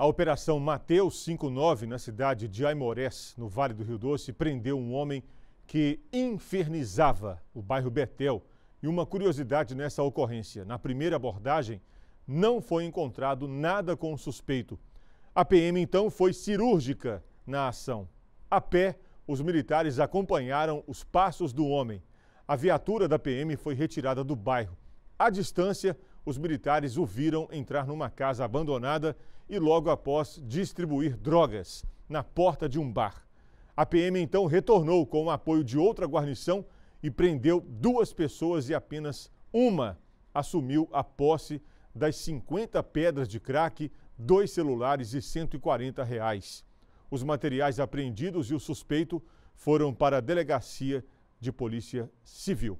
A Operação Mateus 59, na cidade de Aimorés, no Vale do Rio Doce, prendeu um homem que infernizava o bairro Betel. E uma curiosidade nessa ocorrência: na primeira abordagem, não foi encontrado nada com o suspeito. A PM então foi cirúrgica na ação. A pé, os militares acompanharam os passos do homem. A viatura da PM foi retirada do bairro. A distância, os militares o viram entrar numa casa abandonada e logo após distribuir drogas na porta de um bar. A PM então retornou com o apoio de outra guarnição e prendeu duas pessoas e apenas uma assumiu a posse das 50 pedras de crack, dois celulares e 140 reais. Os materiais apreendidos e o suspeito foram para a delegacia de polícia civil.